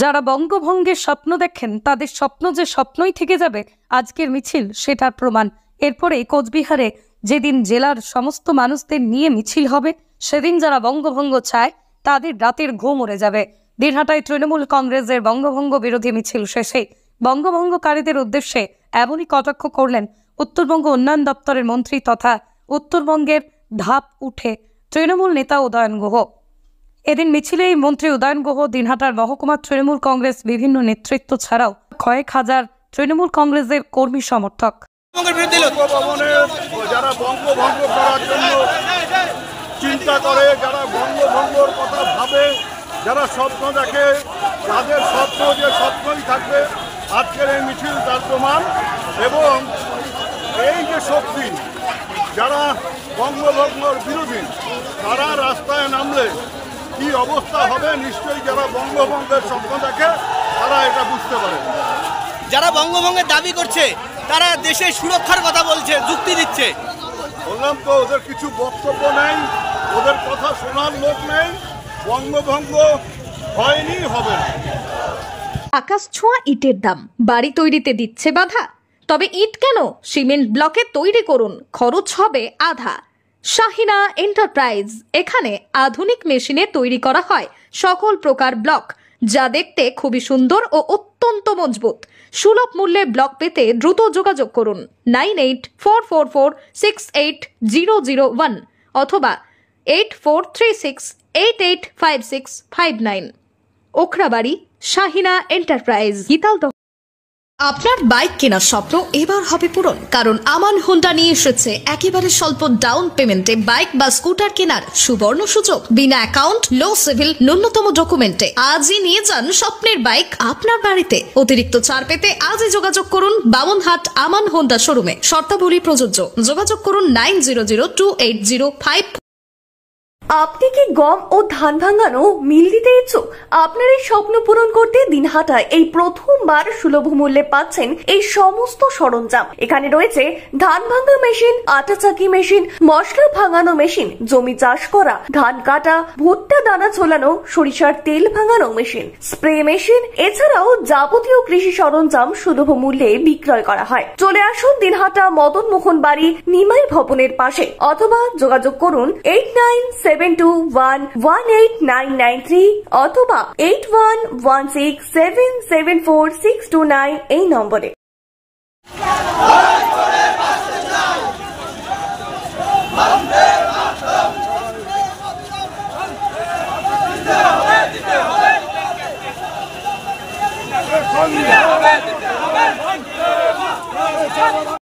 যারা বঙ্গভঙ্গের স্বপ্ন দেখেন তাদের স্বপ্ন যে স্বপ্নই থেকে যাবে আজকের মিছিল সেটার প্রমাণ এরপরে কোচবিহারে যেদিন জেলার সমস্ত মানুষদের নিয়ে মিছিল হবে সেদিন যারা বঙ্গভঙ্গ চায় তাদের রাতের ঘো মরে যাবে দিনহাটায় তৃণমূল কংগ্রেসের বঙ্গভঙ্গ বিরোধী মিছিল শেষে বঙ্গভঙ্গকারীদের উদ্দেশ্যে এমনই কটাক্ষ করলেন উত্তরবঙ্গ উন্নয়ন দপ্তরের মন্ত্রী তথা উত্তরবঙ্গের ধাপ উঠে তৃণমূল নেতা উদয়ন গুহ এদিন মিছিলে এই মন্ত্রী উদয়ন গুহ দিনহাটার মহকুমা তৃণমূল কংগ্রেস বিভিন্ন নেতৃত্ব ছাড়াও কয়েক হাজার তৃণমূল কংগ্রেসের কর্মী সমর্থক চিন্তা করে যারা বঙ্গভঙ্গর কথা ভাবে যারা স্বপ্ন দেখে তাদের স্বপ্ন যে স্বপ্নই থাকবে আজকের এই মিছিল তার প্রমাণ এবং এই যে শক্তি যারা বঙ্গভঙ্গর বিরোধী তারা রাস্তায় নামলে কি অবস্থা হবে নিশ্চয়ই যারা বঙ্গভঙ্গের স্বপ্ন দেখে তারা এটা বুঝতে পারে যারা বঙ্গভঙ্গের দাবি করছে তারা দেশের সুরক্ষার কথা বলছে যুক্তি দিচ্ছে বললাম তো ওদের কিছু বক্তব্য নেই ওদের কথা শোনার লোক নেই বঙ্গভঙ্গ হয়নি হবে আকাশ ছোঁয়া ইটের দাম বাড়ি তৈরিতে দিচ্ছে বাধা তবে ইট কেন সিমেন্ট ব্লকে তৈরি করুন খরচ হবে আধা শাহিনা এন্টারপ্রাইজ এখানে আধুনিক মেশিনে তৈরি করা হয় সকল প্রকার ব্লক যা দেখতে খুবই সুন্দর ও অত্যন্ত মজবুত সুলভ মূল্যে ব্লক পেতে দ্রুত যোগাযোগ করুন nine eight four four four six eight zero zero one অথবা eight four three six eight eight five six five nine Okhrabari Shahina enterprise গীতাল আপনার বাইক কেনার স্বপ্ন এবার হবে পূরণ কারণ আমান হোন্ডা নিয়ে এসেছে একেবারে স্বল্প ডাউন পেমেন্টে বাইক বা স্কুটার কেনার সুবর্ণ সুযোগ বিনা অ্যাকাউন্ট লো সিভিল ন্যূনতম ডকুমেন্টে আজই নিয়ে যান স্বপ্নের বাইক আপনার বাড়িতে অতিরিক্ত ছাড় পেতে আজই যোগাযোগ করুন বামনহাট আমান হোন্ডা শোরুমে শর্তাবলী প্রযোজ্য যোগাযোগ করুন nine zero zero two eight zero five আপনি কি গম ও ধান ভাঙানো মিল দিতে ইচ্ছুক আপনার এই স্বপ্ন পূরণ করতে দিনহাটায় এই প্রথমবার সুলভ মূল্যে পাচ্ছেন এই সমস্ত সরঞ্জাম এখানে রয়েছে ধান ভাঙা মেশিন আটা চাকি মেশিন মশলা ভাঙানো মেশিন জমি চাষ করা ধান কাটা ভুট্টা দানা ছোলানো সরিষার তেল ভাঙানো মেশিন স্প্রে মেশিন এছাড়াও যাবতীয় কৃষি সরঞ্জাম সুলভ মূল্যে বিক্রয় করা হয় চলে আসুন দিনহাটা মদন মোহন বাড়ি নিমাই ভবনের পাশে অথবা যোগাযোগ করুন eight nine seven seven two one one eight nine nine three অথবা eight one one six seven seven four six two nine এই নম্বরে Come on!